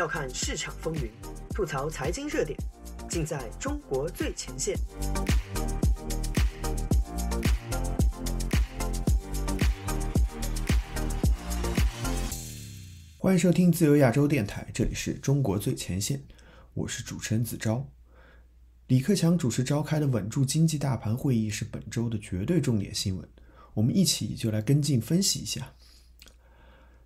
要看市场风云，吐槽财经热点，尽在中国最前线。欢迎收听自由亚洲电台，这里是中国最前线，我是主持人子昭。李克强主持召开的稳住经济大盘会议是本周的绝对重点新闻，我们一起就来跟进分析一下。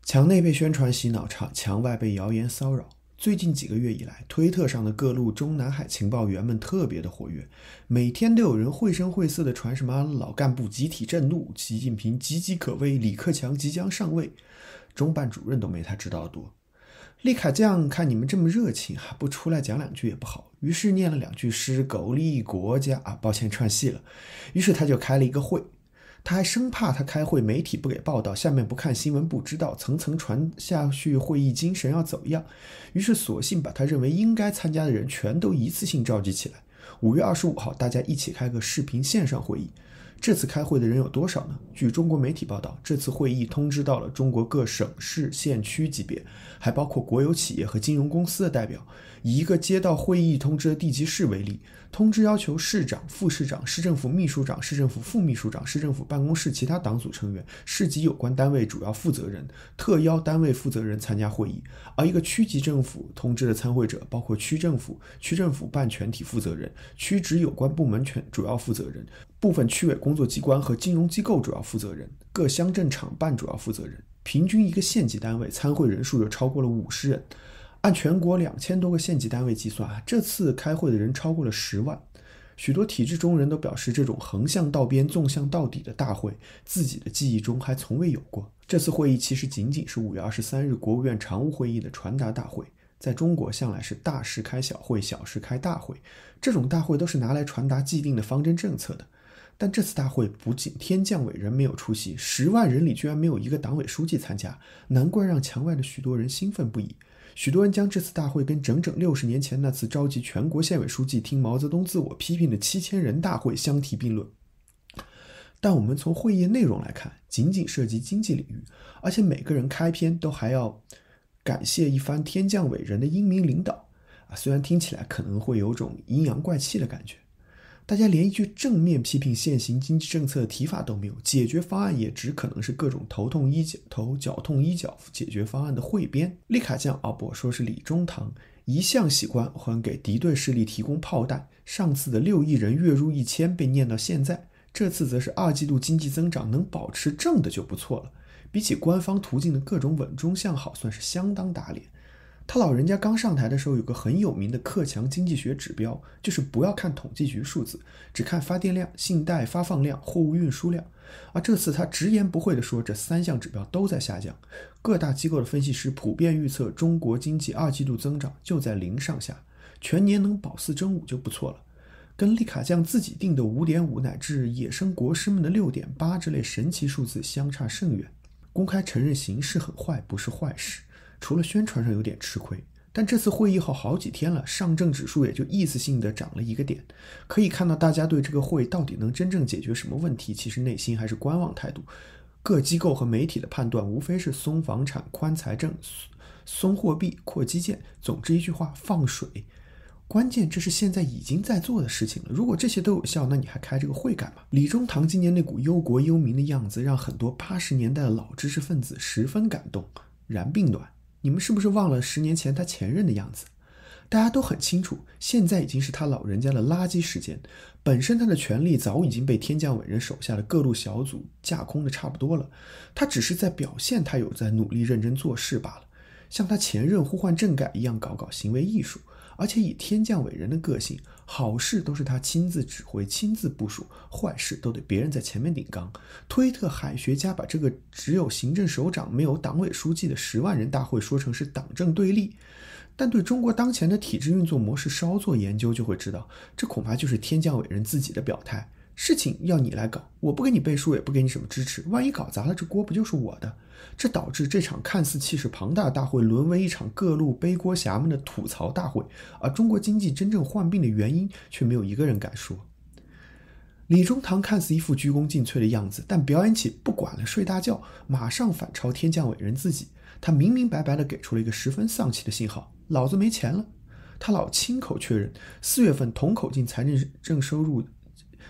墙内被宣传洗脑，墙墙外被谣言骚扰。最近几个月以来，推特上的各路中南海情报员们特别的活跃，每天都有人绘声绘色的传什么老干部集体震怒，习近平岌岌可危，李克强即将上位，中办主任都没他知道的多。立卡酱看你们这么热情，还不出来讲两句也不好，于是念了两句诗：“狗利国家啊。”抱歉串戏了。于是他就开了一个会。他还生怕他开会媒体不给报道，下面不看新闻不知道，层层传下去会议精神要走样，于是索性把他认为应该参加的人全都一次性召集起来。五月二十五号，大家一起开个视频线上会议。这次开会的人有多少呢？据中国媒体报道，这次会议通知到了中国各省市县区级别，还包括国有企业和金融公司的代表。以一个接到会议通知的地级市为例，通知要求市长、副市长、市政府秘书长、市政府副秘书长、市政府办公室其他党组成员、市级有关单位主要负责人、特邀单位负责人参加会议。而一个区级政府通知的参会者包括区政府、区政府办全体负责人、区直有关部门全主要负责人。部分区委工作机关和金融机构主要负责人，各乡镇场办主要负责人，平均一个县级单位参会人数就超过了五十人。按全国两千多个县级单位计算啊，这次开会的人超过了十万。许多体制中人都表示，这种横向到边、纵向到底的大会，自己的记忆中还从未有过。这次会议其实仅仅是五月二十三日国务院常务会议的传达大会，在中国向来是大事开小会，小事开大会，这种大会都是拿来传达既定的方针政策的。但这次大会不仅天降伟人没有出席，十万人里居然没有一个党委书记参加，难怪让墙外的许多人兴奋不已。许多人将这次大会跟整整六十年前那次召集全国县委书记听毛泽东自我批评的七千人大会相提并论。但我们从会议内容来看，仅仅涉及经济领域，而且每个人开篇都还要感谢一番天降伟人的英明领导，啊，虽然听起来可能会有种阴阳怪气的感觉。大家连一句正面批评现行经济政策的提法都没有，解决方案也只可能是各种头痛医脚、头脚痛医脚解决方案的汇编。丽卡将哦，不，说是李中堂，一向喜欢还给敌对势力提供炮弹。上次的六亿人月入一千被念到现在，这次则是二季度经济增长能保持正的就不错了。比起官方途径的各种稳中向好，算是相当打脸。他老人家刚上台的时候，有个很有名的克强经济学指标，就是不要看统计局数字，只看发电量、信贷发放量、货物运输量。而这次他直言不讳地说，这三项指标都在下降。各大机构的分析师普遍预测，中国经济二季度增长就在零上下，全年能保四争五就不错了，跟利卡酱自己定的五点五，乃至野生国师们的六点八这类神奇数字相差甚远。公开承认形势很坏不是坏事。除了宣传上有点吃亏，但这次会议后好几天了，上证指数也就意思性的涨了一个点。可以看到，大家对这个会到底能真正解决什么问题，其实内心还是观望态度。各机构和媒体的判断无非是松房产、宽财政、松货币、扩基建，总之一句话放水。关键这是现在已经在做的事情了。如果这些都有效，那你还开这个会干嘛？李中堂今年那股忧国忧民的样子，让很多八十年代的老知识分子十分感动。然并卵。你们是不是忘了十年前他前任的样子？大家都很清楚，现在已经是他老人家的垃圾时间。本身他的权力早已经被天降伟人手下的各路小组架空的差不多了，他只是在表现，他有在努力认真做事罢了，像他前任呼唤政改一样搞搞行为艺术。而且以天降伟人的个性，好事都是他亲自指挥、亲自部署，坏事都得别人在前面顶缸。推特海学家把这个只有行政首长没有党委书记的十万人大会说成是党政对立，但对中国当前的体制运作模式稍作研究就会知道，这恐怕就是天降伟人自己的表态。事情要你来搞，我不给你背书，也不给你什么支持。万一搞砸了，这锅不就是我的？这导致这场看似气势庞大的大会，沦为一场各路背锅侠们的吐槽大会。而中国经济真正患病的原因，却没有一个人敢说。李中堂看似一副鞠躬尽瘁的样子，但表演起不管了睡大觉，马上反超天降伟人自己。他明明白白的给出了一个十分丧气的信号：老子没钱了。他老亲口确认，四月份同口径财政正收入。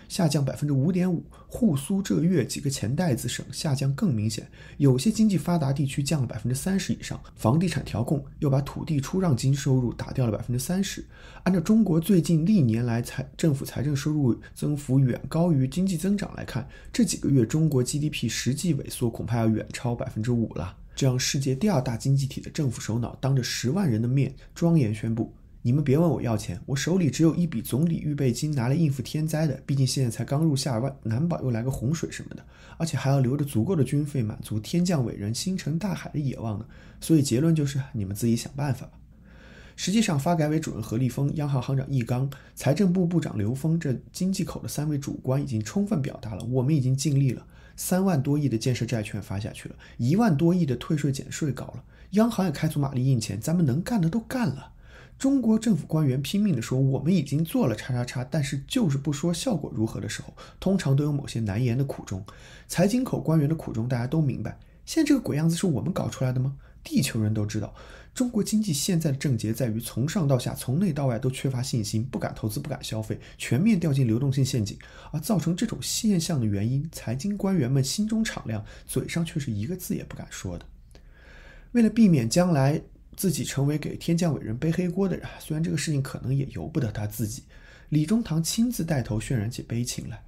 下降百分之五点五，沪苏浙粤几个钱袋子省下降更明显，有些经济发达地区降了百分之三十以上，房地产调控又把土地出让金收入打掉了百分之三十。按照中国最近历年来财政府财政收入增幅远高于经济增长来看，这几个月中国 GDP 实际萎缩恐怕要远超百分之五了。这让世界第二大经济体的政府首脑当着十万人的面庄严宣布。你们别问我要钱，我手里只有一笔总理预备金，拿来应付天灾的。毕竟现在才刚入夏，万难保又来个洪水什么的，而且还要留着足够的军费，满足天降伟人、星辰大海的野望呢。所以结论就是，你们自己想办法吧。实际上，发改委主任何立峰、央行行长易纲、财政部部长刘峰这经济口的三位主官已经充分表达了，我们已经尽力了。三万多亿的建设债券发下去了，一万多亿的退税减税搞了，央行也开足马力印钱，咱们能干的都干了。中国政府官员拼命地说：“我们已经做了叉叉叉，但是就是不说效果如何的时候，通常都有某些难言的苦衷。财经口官员的苦衷大家都明白。现在这个鬼样子是我们搞出来的吗？地球人都知道，中国经济现在的症结在于从上到下、从内到外都缺乏信心，不敢投资、不敢消费，全面掉进流动性陷阱。而造成这种现象的原因，财经官员们心中敞亮，嘴上却是一个字也不敢说的。为了避免将来……自己成为给天降伟人背黑锅的人，虽然这个事情可能也由不得他自己。李中堂亲自带头渲染起悲情来。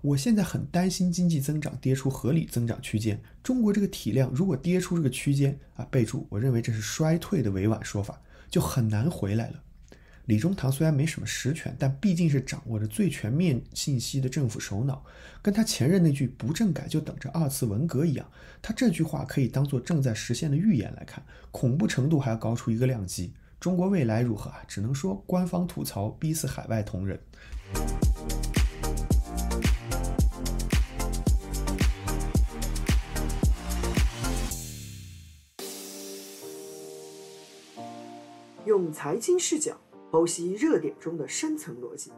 我现在很担心经济增长跌出合理增长区间，中国这个体量如果跌出这个区间啊，备注，我认为这是衰退的委婉说法，就很难回来了。李中堂虽然没什么实权，但毕竟是掌握着最全面信息的政府首脑。跟他前任那句“不政改就等着二次文革”一样，他这句话可以当做正在实现的预言来看，恐怖程度还要高出一个量级。中国未来如何啊？只能说官方吐槽逼死海外同仁。用财经视角。剖析热点中的深层逻辑，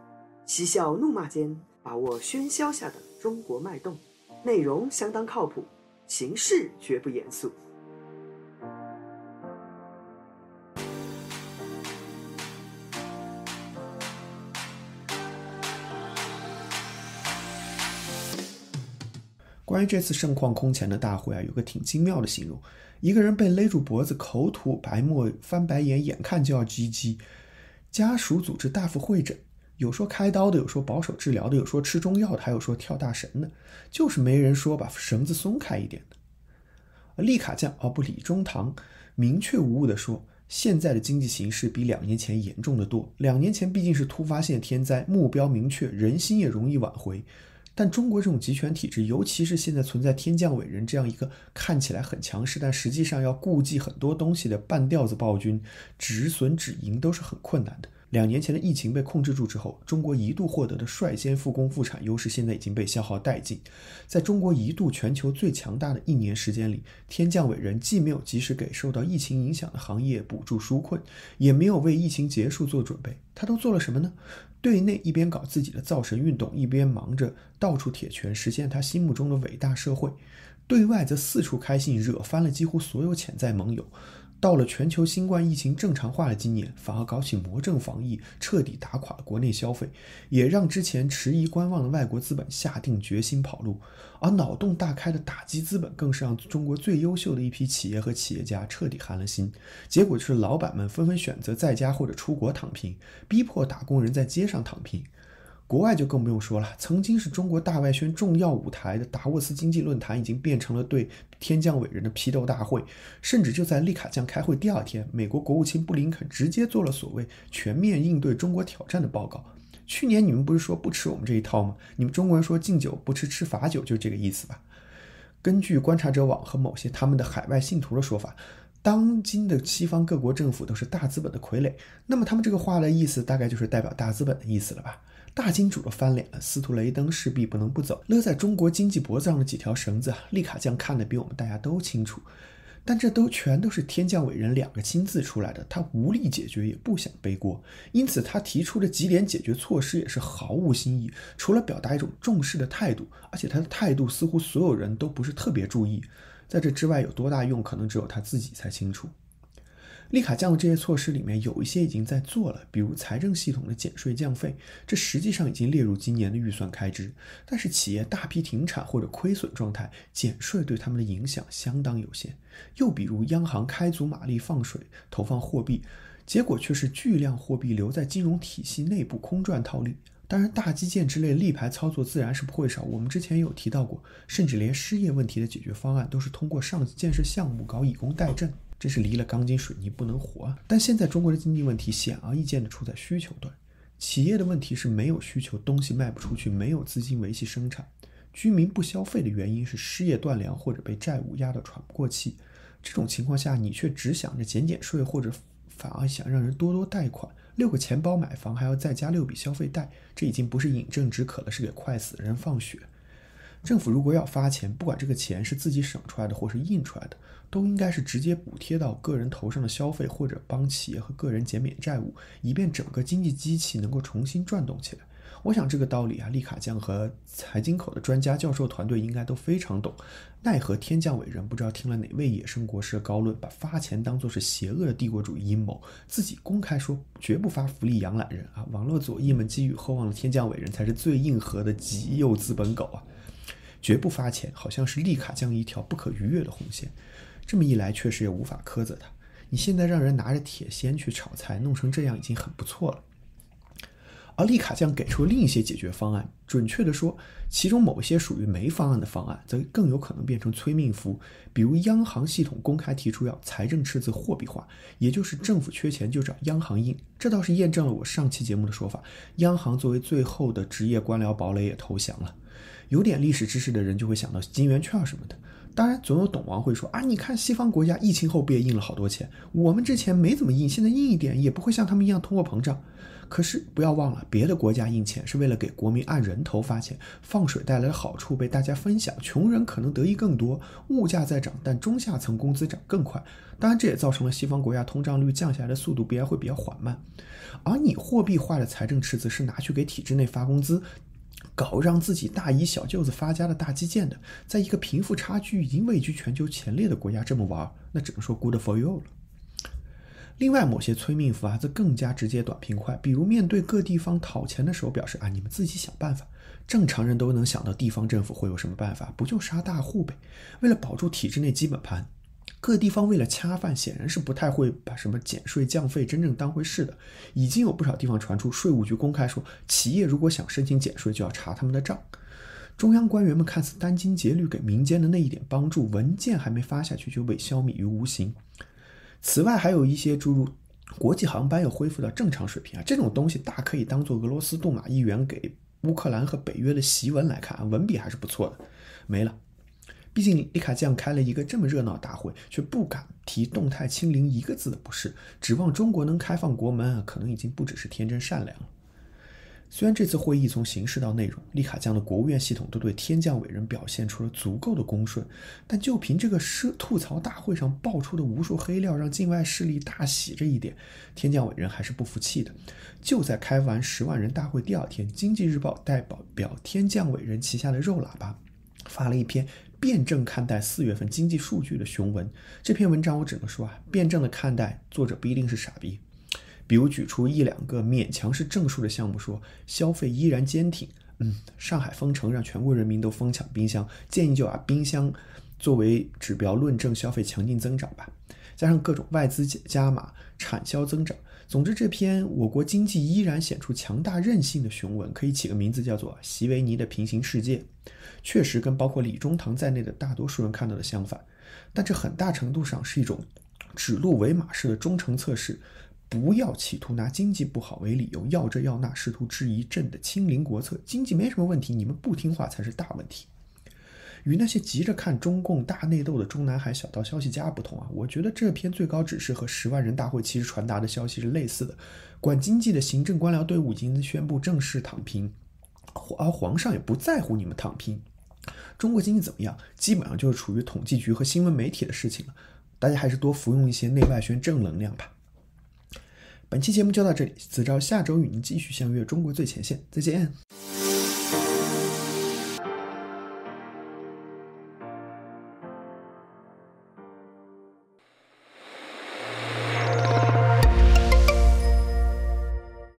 嬉笑怒骂间把握喧嚣下的中国脉动，内容相当靠谱，形式绝不严肃。关于这次盛况空前的大会啊，有个挺精妙的形容：一个人被勒住脖子，口吐白沫，翻白眼，眼看就要窒息。家属组织大夫会诊，有说开刀的，有说保守治疗的，有说吃中药的，还有说跳大绳的，就是没人说把绳子松开一点的。李卡酱哦不李中堂明确无误的说，现在的经济形势比两年前严重的多。两年前毕竟是突发性天灾，目标明确，人心也容易挽回。但中国这种集权体制，尤其是现在存在天降伟人这样一个看起来很强势，但实际上要顾忌很多东西的半吊子暴君，止损止盈都是很困难的。两年前的疫情被控制住之后，中国一度获得的率先复工复产优势，现在已经被消耗殆尽。在中国一度全球最强大的一年时间里，天降伟人既没有及时给受到疫情影响的行业补助纾困，也没有为疫情结束做准备。他都做了什么呢？对内一边搞自己的造神运动，一边忙着到处铁拳，实现他心目中的伟大社会；对外则四处开信，惹翻了几乎所有潜在盟友。到了全球新冠疫情正常化的今年，反而搞起魔怔防疫，彻底打垮了国内消费，也让之前迟疑观望的外国资本下定决心跑路。而脑洞大开的打击资本，更是让中国最优秀的一批企业和企业家彻底寒了心。结果就是，老板们纷纷选择在家或者出国躺平，逼迫打工人在街上躺平。国外就更不用说了，曾经是中国大外宣重要舞台的达沃斯经济论坛，已经变成了对天降伟人的批斗大会。甚至就在利卡将开会第二天，美国国务卿布林肯直接做了所谓全面应对中国挑战的报告。去年你们不是说不吃我们这一套吗？你们中国人说敬酒不吃吃罚酒，就这个意思吧？根据观察者网和某些他们的海外信徒的说法，当今的西方各国政府都是大资本的傀儡。那么他们这个话的意思，大概就是代表大资本的意思了吧？大金主都翻脸了，司徒雷登势必不能不走。勒在中国经济脖子上的几条绳子，利卡将看得比我们大家都清楚。但这都全都是天降伟人两个亲自出来的，他无力解决也不想背锅，因此他提出的几点解决措施也是毫无新意，除了表达一种重视的态度，而且他的态度似乎所有人都不是特别注意。在这之外有多大用，可能只有他自己才清楚。利卡降的这些措施里面有一些已经在做了，比如财政系统的减税降费，这实际上已经列入今年的预算开支。但是企业大批停产或者亏损状态，减税对他们的影响相当有限。又比如央行开足马力放水，投放货币，结果却是巨量货币留在金融体系内部空转套利。当然，大基建之类立牌操作自然是不会少。我们之前有提到过，甚至连失业问题的解决方案都是通过上建设项目搞以工代赈。真是离了钢筋水泥不能活啊！但现在中国的经济问题显而易见的出在需求端，企业的问题是没有需求，东西卖不出去，没有资金维系生产；居民不消费的原因是失业断粮或者被债务压得喘不过气。这种情况下，你却只想着减减税，或者反而想让人多多贷款，六个钱包买房还要再加六笔消费贷，这已经不是饮鸩止渴了，是给快死的人放血。政府如果要发钱，不管这个钱是自己省出来的或是印出来的，都应该是直接补贴到个人头上的消费，或者帮企业和个人减免债务，以便整个经济机器能够重新转动起来。我想这个道理啊，利卡酱和财经口的专家教授团队应该都非常懂。奈何天降伟人不知道听了哪位野生国师的高论，把发钱当作是邪恶的帝国主义阴谋，自己公开说绝不发福利养懒人啊！网络左翼们寄予厚望的天降伟人才是最硬核的极右资本狗啊！绝不发钱，好像是立卡将一条不可逾越的红线。这么一来，确实也无法苛责他。你现在让人拿着铁锨去炒菜，弄成这样已经很不错了。而利卡将给出另一些解决方案，准确的说，其中某些属于没方案的方案，则更有可能变成催命符。比如，央行系统公开提出要财政赤字货币化，也就是政府缺钱就找央行印。这倒是验证了我上期节目的说法：央行作为最后的职业官僚堡垒也投降了。有点历史知识的人就会想到金圆券什么的。当然，总有懂王会说啊，你看西方国家疫情后不也印了好多钱，我们之前没怎么印，现在印一点也不会像他们一样通货膨胀。可是不要忘了，别的国家印钱是为了给国民按人头发钱，放水带来的好处被大家分享，穷人可能得益更多，物价在涨，但中下层工资涨更快。当然，这也造成了西方国家通胀率降下来的速度必然会比较缓慢。而你货币化的财政赤字是拿去给体制内发工资。搞让自己大姨小舅子发家的大基建的，在一个贫富差距已经位居全球前列的国家这么玩，那只能说 good for you 了。另外，某些催命符啊，则更加直接、短平快，比如面对各地方讨钱的时候，表示啊，你们自己想办法。正常人都能想到地方政府会有什么办法，不就杀大户呗？为了保住体制内基本盘。各地方为了恰饭，显然是不太会把什么减税降费真正当回事的。已经有不少地方传出税务局公开说，企业如果想申请减税，就要查他们的账。中央官员们看似殚精竭虑给民间的那一点帮助，文件还没发下去就被消灭于无形。此外，还有一些诸如国际航班又恢复到正常水平啊，这种东西大可以当做俄罗斯杜马议员给乌克兰和北约的檄文来看啊，文笔还是不错的。没了。毕竟，李卡酱开了一个这么热闹大会，却不敢提动态清零一个字，的不是？指望中国能开放国门，可能已经不只是天真善良了。虽然这次会议从形式到内容，李卡酱的国务院系统都对天降伟人表现出了足够的恭顺，但就凭这个是吐槽大会上爆出的无数黑料，让境外势力大喜这一点，天降伟人还是不服气的。就在开完十万人大会第二天，《经济日报》代表表天降伟人旗下的“肉喇叭”发了一篇。辩证看待四月份经济数据的雄文，这篇文章我只能说啊，辩证的看待，作者不一定是傻逼。比如举出一两个勉强是正数的项目，说消费依然坚挺。嗯，上海封城让全国人民都疯抢冰箱，建议就把冰箱作为指标论证消费强劲增长吧。加上各种外资加码，产销增长。总之，这篇我国经济依然显出强大韧性的雄文，可以起个名字叫做席维尼的平行世界，确实跟包括李中堂在内的大多数人看到的相反。但这很大程度上是一种指鹿为马式的忠诚测试。不要企图拿经济不好为理由，要这要那，试图质疑朕的亲零国策。经济没什么问题，你们不听话才是大问题。与那些急着看中共大内斗的中南海小道消息家不同啊，我觉得这篇最高指示和十万人大会其实传达的消息是类似的。管经济的行政官僚队伍已经宣布正式躺平，而皇上也不在乎你们躺平。中国经济怎么样，基本上就是处于统计局和新闻媒体的事情了。大家还是多服用一些内外宣正能量吧。本期节目就到这里，子昭下周与您继续相约中国最前线，再见。